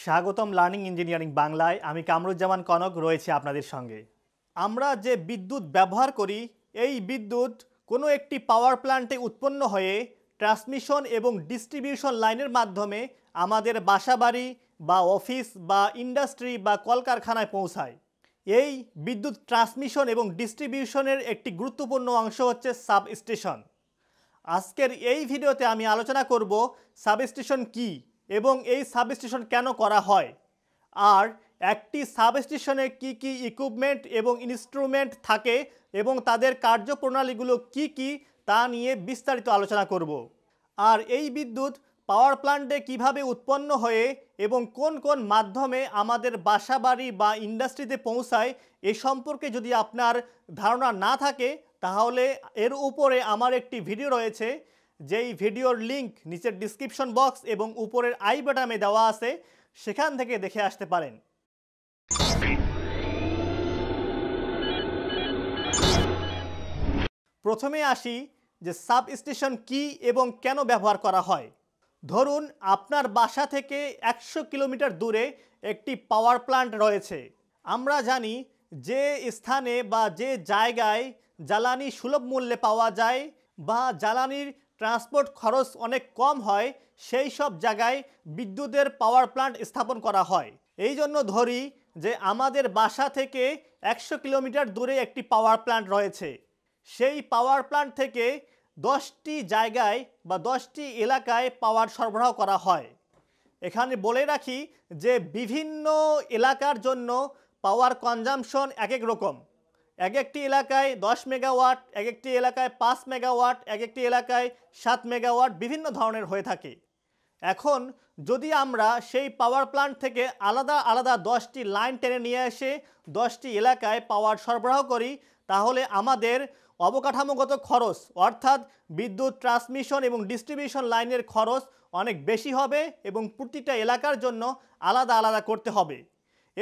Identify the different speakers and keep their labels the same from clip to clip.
Speaker 1: স্বাগতম learning engineering বাংলায় আমি কামরুজ্জামান কনক রয়েছে আপনাদের সঙ্গে আমরা যে বিদ্যুৎ ব্যবহার করি এই বিদ্যুৎ কোনো একটি পাওয়ার প্ল্যান্টে উৎপন্ন হয়ে ট্রান্সমিশন এবং ডিস্ট্রিবিউশন লাইনের মাধ্যমে আমাদের বাসাবাড়ি বা অফিস বা ইন্ডাস্ট্রি বা কলকারখানায় পৌঁছায় এই বিদ্যুৎ ট্রান্সমিশন এবং ডিস্ট্রিবিউশনের একটি গুরুত্বপূর্ণ অংশ হচ্ছে সাবস্টেশন আজকের এই ভিডিওতে আমি আলোচনা করব সাবস্টেশন কী এবং এই সাবস্টেশন কেন করা হয় আর একটি সাবস্টেশনে কি কি ইকুইপমেন্ট এবং ইনস্ট্রুমেন্ট থাকে এবং তাদের কার্যপ্রণালীগুলো কি কি তা নিয়ে বিস্তারিত আলোচনা করব আর এই বিদ্যুৎ পাওয়ার প্ল্যান্টে কিভাবে উৎপন্ন হয়ে এবং কোন কোন মাধ্যমে আমাদের বাসাবাড়ি বা ইন্ডাস্ট্রিতে পৌঁছায় এ সম্পর্কে যদি আপনার ধারণা না থাকে তাহলে এর উপরে আমার একটি ভিডিও রয়েছে যেই ভিডিওর লিংক নিচের ডিসক্রিপশন বক্স এবং উপরের আই বাটামে দেওয়া আছে সেখান থেকে দেখে আসতে পারেন প্রথমে আসি যে সাব স্টেশন কি এবং কেন ব্যবহার করা হয় ধরুন আপনার বাসা থেকে একশো কিলোমিটার দূরে একটি পাওয়ার প্লান্ট রয়েছে আমরা জানি যে স্থানে বা যে জায়গায় জ্বালানি সুলভ মূল্যে পাওয়া যায় বা জ্বালানির ট্রান্সপোর্ট খরচ অনেক কম হয় সেই সব জায়গায় বিদ্যুতের পাওয়ার প্লান্ট স্থাপন করা হয় এই জন্য ধরি যে আমাদের বাসা থেকে একশো কিলোমিটার দূরে একটি পাওয়ার প্লান্ট রয়েছে সেই পাওয়ার প্লান্ট থেকে দশটি জায়গায় বা দশটি এলাকায় পাওয়ার সরবরাহ করা হয় এখানে বলে রাখি যে বিভিন্ন এলাকার জন্য পাওয়ার কনজামশন এক এক রকম এক একটি এলাকায় দশ মেগাওয়াট এক একটি এলাকায় পাঁচ মেগাওয়াট এক একটি এলাকায় সাত মেগাওয়াট বিভিন্ন ধরনের হয়ে থাকে এখন যদি আমরা সেই পাওয়ার প্লান্ট থেকে আলাদা আলাদা দশটি লাইন টেনে নিয়ে এসে দশটি এলাকায় পাওয়ার সরবরাহ করি তাহলে আমাদের অবকাঠামোগত খরচ অর্থাৎ বিদ্যুৎ ট্রান্সমিশন এবং ডিস্ট্রিবিউশন লাইনের খরচ অনেক বেশি হবে এবং প্রতিটা এলাকার জন্য আলাদা আলাদা করতে হবে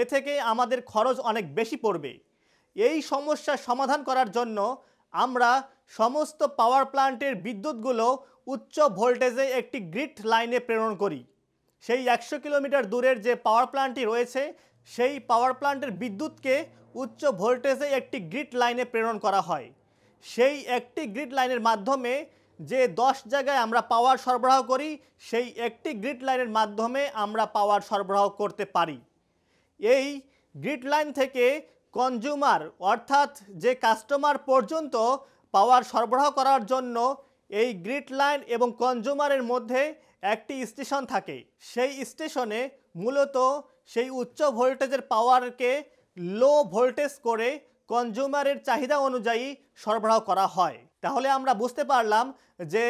Speaker 1: এ থেকে আমাদের খরচ অনেক বেশি পড়বে এই সমস্যার সমাধান করার জন্য আমরা সমস্ত পাওয়ার প্লান্টের বিদ্যুৎগুলো উচ্চ ভোল্টেজে একটি গ্রিড লাইনে প্রেরণ করি সেই একশো কিলোমিটার দূরের যে পাওয়ার প্লান্টটি রয়েছে সেই পাওয়ার প্লান্টের বিদ্যুৎকে উচ্চ ভোল্টেজে একটি গ্রিড লাইনে প্রেরণ করা হয় সেই একটি গ্রিড লাইনের মাধ্যমে যে দশ জায়গায় আমরা পাওয়ার সরবরাহ করি সেই একটি গ্রিড লাইনের মাধ্যমে আমরা পাওয়ার সরবরাহ করতে পারি এই গ্রিড লাইন থেকে কনজিউমার অর্থাৎ যে কাস্টমার পর্যন্ত পাওয়ার সরবরাহ করার জন্য এই গ্রিড লাইন এবং কনজিউমারের মধ্যে একটি স্টেশন থাকে সেই স্টেশনে মূলত সেই উচ্চ ভোল্টেজের পাওয়ারকে লো ভোল্টেজ করে কনজিউমারের চাহিদা অনুযায়ী সরবরাহ করা হয় তাহলে আমরা বুঝতে পারলাম যে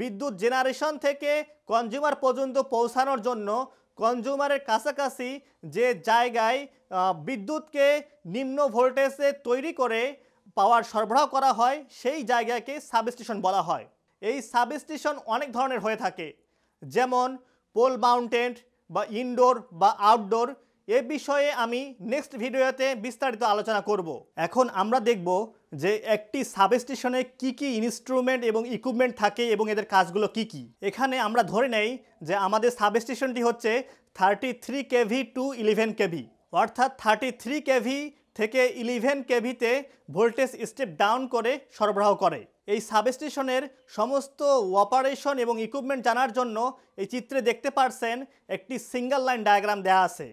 Speaker 1: বিদ্যুৎ জেনারেশন থেকে কনজিউমার পর্যন্ত পৌঁছানোর জন্য কনজিউমারের কাছাকাছি যে জায়গায় বিদ্যুৎকে নিম্ন ভোল্টেজে তৈরি করে পাওয়ার সরবরাহ করা হয় সেই জায়গাকে সাবস্টেশন বলা হয় এই সাবস্টেশন অনেক ধরনের হয়ে থাকে যেমন পোল মাউন্টেন বা ইনডোর বা আউটডোর এ বিষয়ে আমি নেক্সট ভিডিওতে বিস্তারিত আলোচনা করব এখন আমরা দেখব যে একটি সাবস্টেশনে কি কি ইনস্ট্রুমেন্ট এবং ইকুইপমেন্ট থাকে এবং এদের কাজগুলো কি কি এখানে আমরা ধরে নেই যে আমাদের সাবস্টেশনটি হচ্ছে thirty three KV to eleven KV অর্থাৎ থার্টি থ্রি কেভি থেকে ইলেভেন কেভিতে ভোল্টেজ স্টেপ ডাউন করে সরবরাহ করে এই সাবস্টেশনের সমস্ত অপারেশন এবং ইকুইপমেন্ট জানার জন্য এই চিত্রে দেখতে পারছেন একটি সিঙ্গেল লাইন ডায়াগ্রাম দেয়া আছে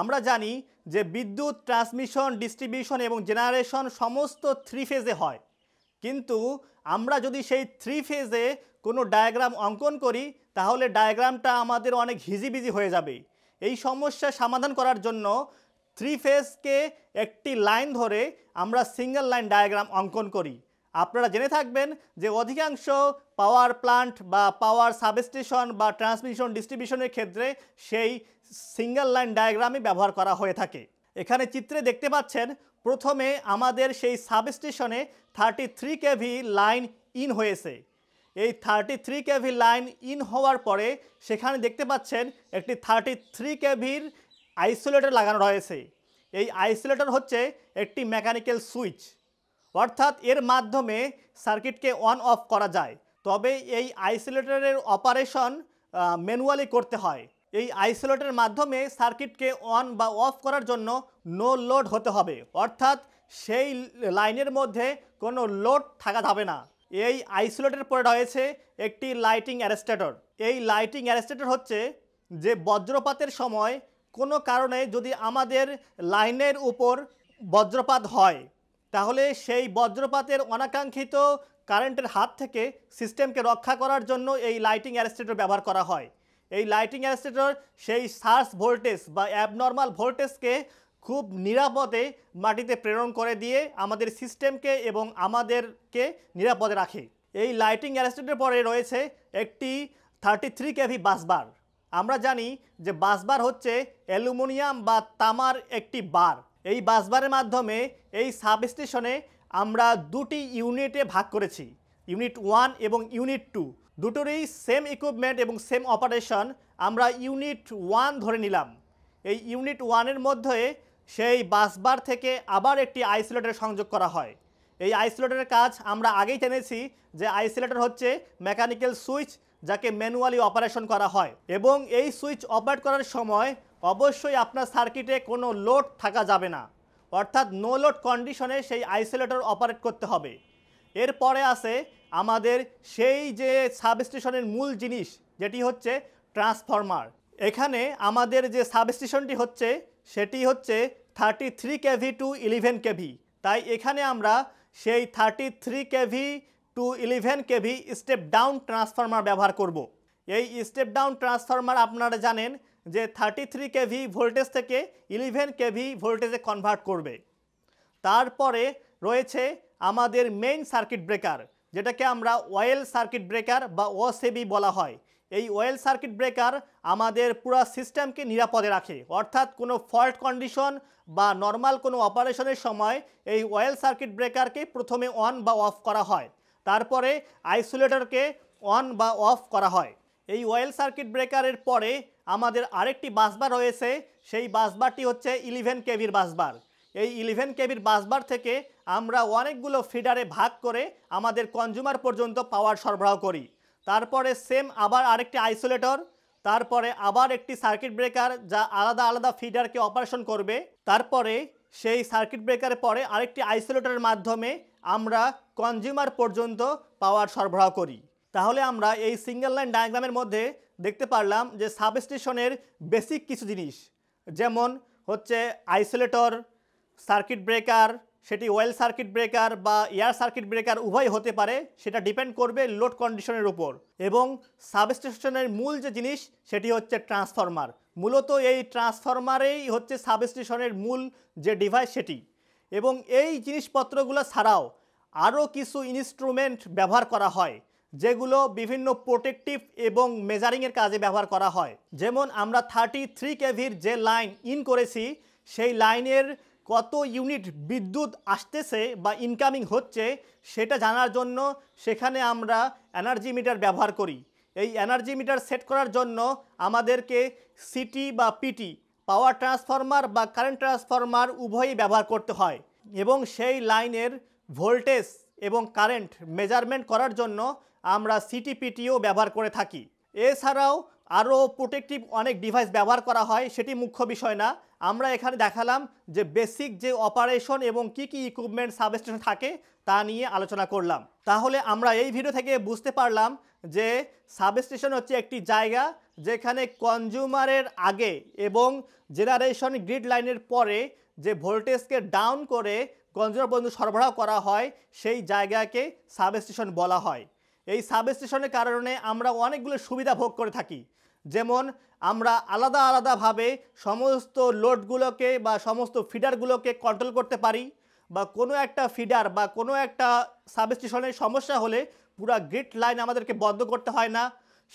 Speaker 1: আমরা জানি যে বিদ্যুৎ ট্রান্সমিশন ডিস্ট্রিবিউশন এবং জেনারেশন সমস্ত থ্রি ফেজে হয় কিন্তু আমরা যদি সেই থ্রি ফেজে কোনো ডায়াগ্রাম অঙ্কন করি তাহলে ডায়াগ্রামটা আমাদের অনেক হিজিবিজি হয়ে যাবে এই সমস্যা সমাধান করার জন্য থ্রি ফেজকে একটি লাইন ধরে আমরা সিঙ্গেল লাইন ডায়াগ্রাম অঙ্কন করি আপনারা জেনে থাকবেন যে অধিকাংশ পাওয়ার প্লান্ট বা পাওয়ার সাবস্টেশন বা ট্রান্সমিশন ডিস্ট্রিবিউশনের ক্ষেত্রে সেই সিঙ্গেল লাইন ডায়াগ্রামই ব্যবহার করা হয়ে থাকে এখানে চিত্রে দেখতে পাচ্ছেন প্রথমে আমাদের সেই সাবস্টেশনে thirty three KV line in হয়েছে এই thirty three KV line in হওয়ার পরে সেখানে দেখতে পাচ্ছেন একটি থার্টি থ্রি কেভির আইসোলেটর লাগানো রয়েছে এই আইসোলেটর হচ্ছে একটি মেকানিক্যাল সুইচ অর্থাৎ এর মাধ্যমে সার্কিটকে অন অফ করা যায় তবে এই আইসোলেটরের অপারেশন ম্যানুয়ালি করতে হয় এই আইসোলেটের মাধ্যমে সার্কিটকে অন বা অফ করার জন্য নো লোড হতে হবে অর্থাৎ সেই লাইনের মধ্যে কোনো লোড থাকা যাবে না এই আইসোলেটের পরে রয়েছে একটি লাইটিং অ্যারেস্টেটর এই লাইটিং অ্যারেস্টেটর হচ্ছে যে বজ্রপাতের সময় কোনো কারণে যদি আমাদের লাইনের উপর বজ্রপাত হয় তাহলে সেই বজ্রপাতের অনাকাঙ্ক্ষিত কারেন্টের হাত থেকে সিস্টেমকে রক্ষা করার জন্য এই লাইটিং অ্যারেস্টেটর ব্যবহার করা হয় এই লাইটিং অ্যারেস্টেটর সেই সার্স ভোল্টেজ বা অ্যাবনর্মাল ভোল্টেজকে খুব নিরাপদে মাটিতে প্রেরণ করে দিয়ে আমাদের সিস্টেমকে এবং আমাদেরকে নিরাপদে রাখে এই লাইটিং অ্যারেস্টেটের পরে রয়েছে একটি থার্টি থ্রি কেভি বাসবার আমরা জানি যে বাসবার হচ্ছে অ্যালুমিনিয়াম বা তামার একটি বার এই বাসবারের মাধ্যমে এই সাবস্টেশনে আমরা দুটি ইউনিটে ভাগ করেছি ইউনিট ওয়ান এবং ইউনিট টু দুটোরই সেম ইকুইপমেন্ট এবং সেম অপারেশন আমরা ইউনিট ওয়ান ধরে নিলাম এই ইউনিট ওয়ানের মধ্যে সেই বাসবার থেকে আবার একটি আইসোলেটার সংযোগ করা হয় এই আইসোলেটারের কাজ আমরা আগেই জেনেছি যে আইসোলেটার হচ্ছে মেকানিক্যাল সুইচ যাকে ম্যানুয়ালি অপারেশন করা হয় এবং এই সুইচ অপারেট করার সময় অবশ্যই আপনার সার্কিটে কোনো লোড থাকা যাবে না অর্থাৎ নো লোড কন্ডিশনে সেই আইসোলেটর অপারেট করতে হবে এরপরে আছে আমাদের সেই যে সাবস্টেশনের মূল জিনিস যেটি হচ্ছে ট্রান্সফরমার এখানে আমাদের যে সাবস্টেশনটি হচ্ছে সেটি হচ্ছে thirty three KV to eleven KV তাই এখানে আমরা সেই thirty three KV to eleven KV step down transformer ব্যবহার করব। এই স্টেপ ডাউন ট্রান্সফরমার আপনারা জানেন যে থার্টি থ্রি কেভি ভোল্টেজ থেকে ইলেভেন কেভি ভোল্টেজে কনভার্ট করবে তারপরে রয়েছে আমাদের মেইন সার্কিট ব্রেকার যেটাকে আমরা ওয়েল সার্কিট ব্রেকার বা ওসেবি বলা হয় এই ওয়েল সার্কিট ব্রেকার আমাদের পুরো সিস্টেমকে নিরাপদে রাখে অর্থাৎ কোনো ফল্ট কন্ডিশন বা নর্মাল কোনো অপারেশনের সময় এই ওয়েল সার্কিট ব্রেকারকে প্রথমে অন বা অফ করা হয় তারপরে আইসোলেটরকে অন বা অফ করা হয় এই ওয়েল সার্কিট ব্রেকারের পরে আমাদের আরেকটি বাসবার রয়েছে সেই বাসবারটি হচ্ছে ইলেভেন কেভির বাসবার এই ইলেভেন কেবির বাসবার থেকে আমরা অনেকগুলো ফিডারে ভাগ করে আমাদের কনজুমার পর্যন্ত পাওয়ার সরবরাহ করি তারপরে সেম আবার আরেকটি আইসোলেটর তারপরে আবার একটি সার্কিট ব্রেকার যা আলাদা আলাদা ফিডারকে অপারেশন করবে তারপরে সেই সার্কিট ব্রেকারের পরে আরেকটি আইসোলেটরের মাধ্যমে আমরা কনজিউমার পর্যন্ত পাওয়ার সরবরাহ করি তাহলে আমরা এই সিঙ্গেল লাইন ডায়াগ্রামের মধ্যে দেখতে পারলাম যে সাবস্টেশনের বেসিক কিছু জিনিস যেমন হচ্ছে আইসোলেটর সার্কিট ব্রেকার সেটি ওয়েল সার্কিট ব্রেকার বা এয়ার সার্কিট ব্রেকার উভয় হতে পারে সেটা ডিপেন্ড করবে লোড কন্ডিশনের উপর এবং সাবস্টেশনের মূল যে জিনিস সেটি হচ্ছে ট্রান্সফরমার মূলত এই ট্রান্সফরমারেই হচ্ছে সাবস্টেশনের মূল যে ডিভাইস সেটি এবং এই জিনিসপত্রগুলো ছাড়াও আরও কিছু ইনস্ট্রুমেন্ট ব্যবহার করা হয় যেগুলো বিভিন্ন প্রোটেকটিভ এবং মেজারিংয়ের কাজে ব্যবহার করা হয় যেমন আমরা থার্টি থ্রি কেভির যে লাইন ইন করেছি সেই লাইনের কত ইউনিট বিদ্যুৎ আসতেছে বা ইনকামিং হচ্ছে সেটা জানার জন্য সেখানে আমরা এনার্জি মিটার ব্যবহার করি এই এনার্জি মিটার সেট করার জন্য আমাদেরকে সিটি বা পিটি পাওয়ার ট্রান্সফরমার বা কারেন্ট ট্রান্সফরমার উভয়ই ব্যবহার করতে হয় এবং সেই লাইনের ভোল্টেজ এবং কারেন্ট মেজারমেন্ট করার জন্য আমরা সিটিপিটিও ব্যবহার করে থাকি এছাড়াও আরও প্রোটেকটিভ অনেক ডিভাইস ব্যবহার করা হয় সেটি মুখ্য বিষয় না আমরা এখানে দেখালাম যে বেসিক যে অপারেশন এবং কি কি ইকুইপমেন্ট সাবস্টেশন থাকে তা নিয়ে আলোচনা করলাম তাহলে আমরা এই ভিডিও থেকে বুঝতে পারলাম যে সাবস্টেশন হচ্ছে একটি জায়গা যেখানে কনজিউমারের আগে এবং জেনারেশন গ্রিড লাইনের পরে যে ভোল্টেজকে ডাউন করে কনজিউমার পর্যন্ত সরবরাহ করা হয় সেই জায়গাকে সাবস্টেশন বলা হয় এই সাবস্টেশনের কারণে আমরা অনেকগুলো সুবিধা ভোগ করে থাকি যেমন আমরা আলাদা আলাদাভাবে সমস্ত লোডগুলোকে বা সমস্ত ফিডারগুলোকে কন্ট্রোল করতে পারি বা কোনো একটা ফিডার বা কোনো একটা সাবস্টেশনের সমস্যা হলে পুরা গ্রিড লাইন আমাদেরকে বন্ধ করতে হয় না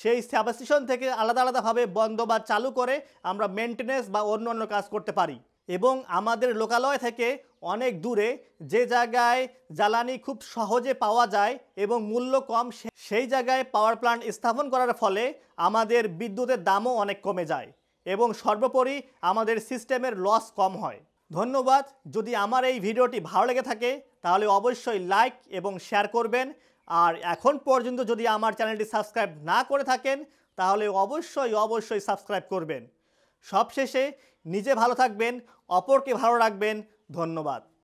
Speaker 1: সেই সাবস্টেশন থেকে আলাদা আলাদাভাবে বন্ধ বা চালু করে আমরা মেনটেন্যান্স বা অন্য অন্য কাজ করতে পারি এবং আমাদের লোকালয় থেকে অনেক দূরে যে জায়গায় জ্বালানি খুব সহজে পাওয়া যায় এবং মূল্য কম সেই জায়গায় পাওয়ার প্ল্যান্ট স্থাপন করার ফলে আমাদের বিদ্যুতের দামও অনেক কমে যায় এবং সর্বোপরি আমাদের সিস্টেমের লস কম হয় ধন্যবাদ যদি আমার এই ভিডিওটি ভালো লেগে থাকে তাহলে অবশ্যই লাইক এবং শেয়ার করবেন আর এখন পর্যন্ত যদি আমার চ্যানেলটি সাবস্ক্রাইব না করে থাকেন তাহলে অবশ্যই অবশ্যই সাবস্ক্রাইব করবেন সবশেষে নিজে ভালো থাকবেন অপরকে ভালো রাখবেন ধন্যবাদ